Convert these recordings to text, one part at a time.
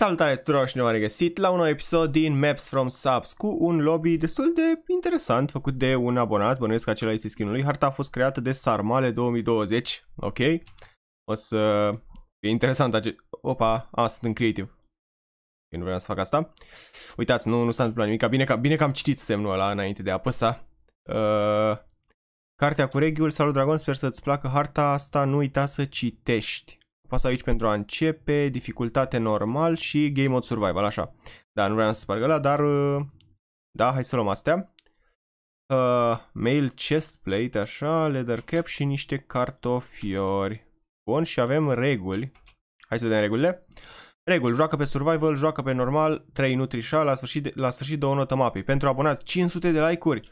Salutare tuturor și ne am regăsit la un nou episod din Maps from Subs cu un lobby destul de interesant făcut de un abonat, bănuiesc că acela este skin-ul lui. Harta a fost creată de Sarmale 2020, ok? O să fie interesant ace... Opa, a, sunt în creative. Eu nu vreau să fac asta. Uitați, nu, nu s-a întâmplat nimic. Bine că, bine că am citit semnul ăla înainte de a apăsa. Uh, cartea cu regiul, salut Dragon, sper să-ți placă harta asta, nu uita să citești. Pasă aici pentru a începe, dificultate normal și game mode survival, așa. Da, nu vreau să spargă la, dar... Uh, da, hai să luăm astea. Uh, mail chest plate, așa, leather cap și niște cartofiori. Bun, și avem reguli. Hai să vedem regulile. Reguli, joacă pe survival, joacă pe normal, 3 nutrișa, la sfârșit, la sfârșit două notă mapei. Pentru abonați 500 de like-uri.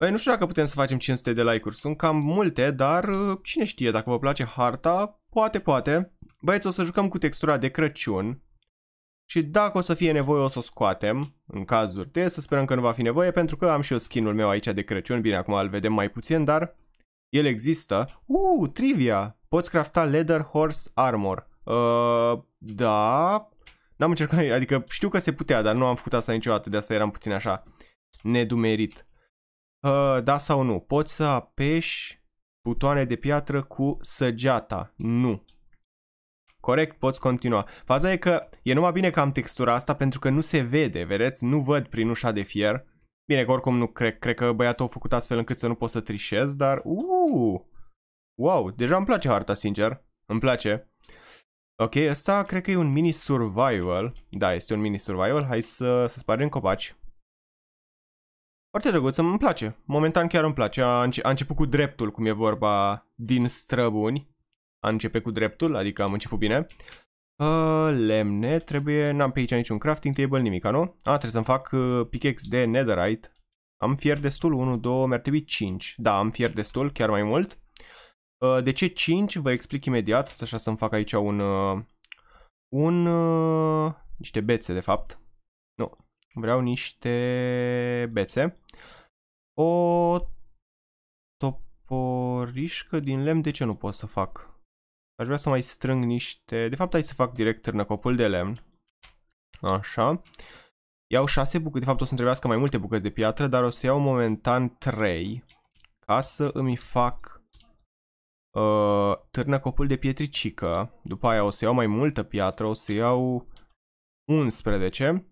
Păi nu știu dacă putem să facem 500 de like-uri, sunt cam multe, dar uh, cine știe, dacă vă place harta, poate, poate. Băieți, o să jucăm cu textura de Crăciun și dacă o să fie nevoie o să o scoatem, în cazuri de, să sperăm că nu va fi nevoie, pentru că am și eu skinul meu aici de Crăciun, bine, acum îl vedem mai puțin, dar el există. Uuu, uh, trivia! Poți crafta leather horse armor. Uh, da, n-am încercat, adică știu că se putea, dar nu am făcut asta niciodată, de asta eram puțin așa nedumerit uh, da sau nu. Poți să apeși butoane de piatră cu săgeata. Nu. Corect, poți continua. Faza e că e numai bine că am textura asta pentru că nu se vede, vedeți? Nu văd prin ușa de fier. Bine, că oricum nu cred, cred că băiatul a făcut astfel încât să nu pot să trișez, dar... Uh! Wow, deja îmi place harta, sincer. Îmi place. Ok, ăsta cred că e un mini survival. Da, este un mini survival. Hai să, să spargem copaci. Foarte drăguț, îmi place. Momentan chiar îmi place. A, înce- a început cu dreptul, cum e vorba, din străbuni. A început cu dreptul, adică am început bine. A, ă, lemne, trebuie... N-am pe aici niciun crafting table, nimic, nu? A, trebuie să-mi fac ă, pickex de netherite. Am fier destul, 1, 2, mi-ar trebui 5. Da, am fier destul, chiar mai mult. A, ă, de ce 5? Vă explic imediat, să așa să-mi fac aici un... un... niște bețe, de fapt. Nu, vreau niște bețe. O toporișcă din lemn de ce nu pot să fac? Aș vrea să mai strâng niște... De fapt, hai să fac direct târnăcopul de lemn. Așa. Iau șase bucăți, de fapt o să-mi trebuiască mai multe bucăți de piatră, dar o să iau momentan trei. ca să îmi fac uh, târnăcopul de pietricică. După aia o să iau mai multă piatră, o să iau 11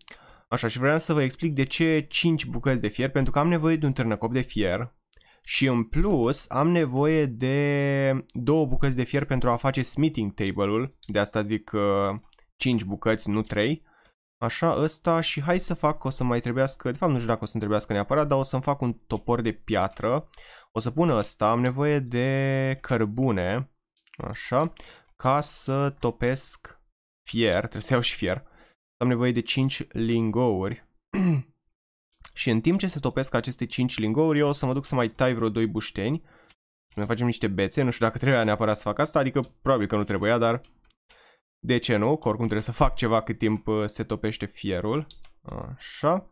Așa, și vreau să vă explic de ce 5 bucăți de fier, pentru că am nevoie de un târnăcop de fier și în plus am nevoie de două bucăți de fier pentru a face smithing table-ul, de asta zic uh, 5 bucăți, nu 3. Așa, ăsta și hai să fac, o să mai trebuiască, de fapt nu știu dacă o să-mi trebuiască neapărat, dar o să-mi fac un topor de piatră. O să pun ăsta, am nevoie de cărbune, așa, ca să topesc fier, trebuie să iau și fier, am nevoie de 5 lingouri. și în timp ce se topesc aceste 5 lingouri, eu o să mă duc să mai tai vreo 2 bușteni. Să mai facem niște bețe, nu știu dacă trebuia neapărat să fac asta, adică probabil că nu trebuia, dar de ce nu? Că oricum trebuie să fac ceva cât timp uh, se topește fierul. Așa.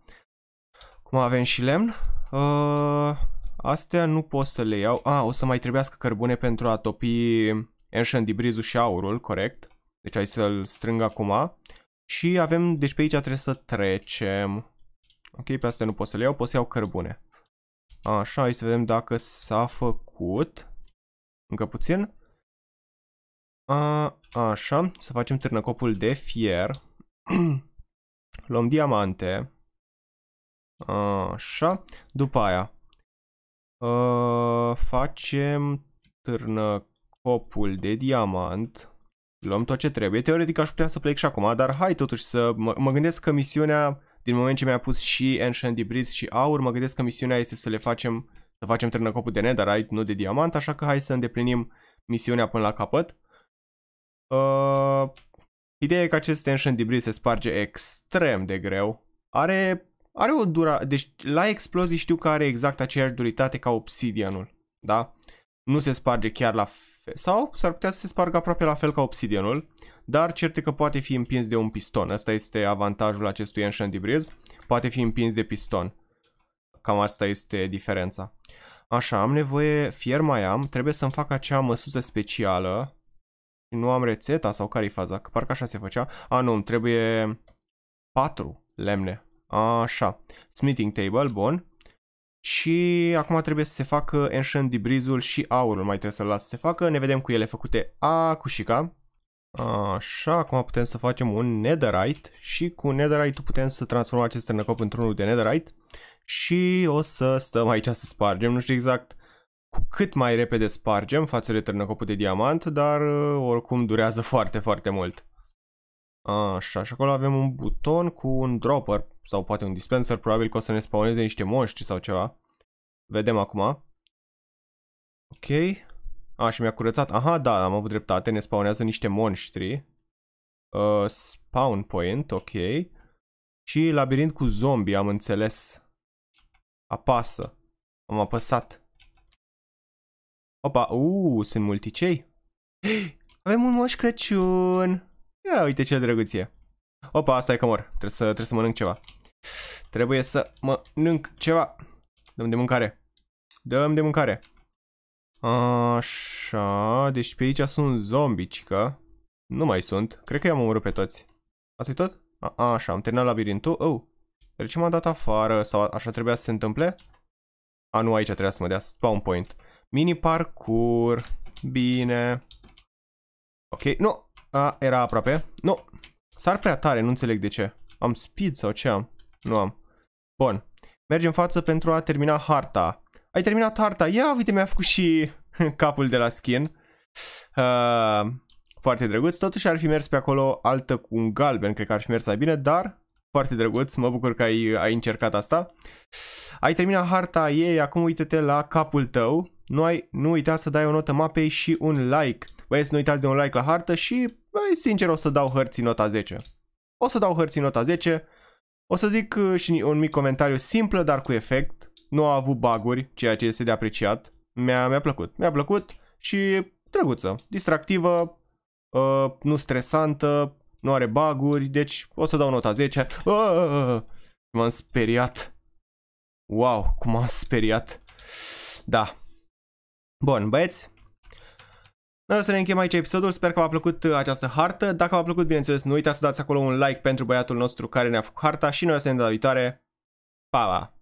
Cum avem și lemn. Uh, astea nu pot să le iau. A, ah, o să mai trebuiască cărbune pentru a topi Ancient Debris-ul și aurul, corect. Deci hai să-l strâng acum. Și avem, deci pe aici trebuie să trecem. Ok, pe astea nu pot să le iau, pot să iau cărbune. Așa, hai să vedem dacă s-a făcut. Încă puțin. A, așa, să facem târnăcopul de fier. Luăm diamante. Așa, după aia. A, ă, facem târnăcopul de diamant luăm tot ce trebuie. Teoretic aș putea să plec și acum, dar hai totuși să mă, mă gândesc că misiunea, din moment ce mi-a pus și Ancient Debris și Aur, mă gândesc că misiunea este să le facem, să facem trânăcopul de Netherite, nu de diamant, așa că hai să îndeplinim misiunea până la capăt. Uh, ideea e că acest Ancient Debris se sparge extrem de greu. Are, are o dura... Deci la explozii știu că are exact aceeași duritate ca Obsidianul, da? Nu se sparge chiar la sau s-ar putea să se spargă aproape la fel ca obsidianul, dar cert că poate fi împins de un piston. Asta este avantajul acestui Ancient Debris. Poate fi împins de piston. Cam asta este diferența. Așa, am nevoie, fier mai am, trebuie să-mi fac acea măsuță specială. Nu am rețeta sau care-i faza? Că parcă așa se făcea. A, nu, trebuie 4 lemne. Așa. Smithing table, bun și acum trebuie să se facă Ancient Debris-ul și aurul, mai trebuie să-l las să se facă, ne vedem cu ele făcute șica. Așa, acum putem să facem un Netherite și cu Netherite putem să transformăm acest trenăcop într-unul de Netherite și o să stăm aici să spargem, nu știu exact cu cât mai repede spargem față de trenăcopul de diamant, dar uh, oricum durează foarte, foarte mult. Așa, și acolo avem un buton cu un dropper sau poate un dispenser, probabil că o să ne spawneze niște monștri sau ceva. Vedem acum. Ok. A, și mi-a curățat. Aha, da, am avut dreptate, ne spawnează niște monștri. Uh, spawn point, ok. Și labirint cu zombie, am înțeles. Apasă. Am apăsat. Opa, uuu, sunt multicei. Avem un moș Crăciun! Ia uite ce drăguție. Opa, asta e că mor. Trebuie să, trebuie să mănânc ceva. Trebuie să mănânc ceva. Dăm de mâncare. Dăm de mâncare. Așa, deci pe aici sunt zombi, că Nu mai sunt. Cred că i-am omorât pe toți. asta e tot? A, așa, am terminat labirintul. Oh, de ce m-a dat afară? Sau așa trebuia să se întâmple? A, nu, aici trebuia să mă dea spawn point. Mini parkour. Bine. Ok, nu, a, era aproape. Nu. Sar prea tare, nu înțeleg de ce. Am speed sau ce am? Nu am. Bun. Mergem în față pentru a termina harta. Ai terminat harta. Ia, uite, mi-a făcut și capul de la skin. Uh, foarte drăguț. Totuși ar fi mers pe acolo altă cu un galben. Cred că ar fi mers mai bine, dar foarte drăguț. Mă bucur că ai, ai încercat asta. Ai terminat harta ei. Acum uită te la capul tău. Nu, ai, nu uita să dai o notă mapei și un like. Băieți, nu uitați de un like la hartă și băi, sincer o să dau hărții nota 10. O să dau hărții nota 10. O să zic uh, și un mic comentariu simplu, dar cu efect. Nu a avut baguri, ceea ce este de apreciat. Mi-a, mi-a plăcut. Mi-a plăcut și drăguță, distractivă, uh, nu stresantă, nu are baguri, deci o să dau nota 10. Uh, uh, uh, m-am speriat. Wow, cum m am speriat. Da. Bun, băieți, noi o să ne încheiem aici episodul, sper că v-a plăcut uh, această hartă. Dacă v-a plăcut, bineînțeles, nu uitați să dați acolo un like pentru băiatul nostru care ne-a făcut harta și noi o să ne dăm la viitoare. Pa, pa!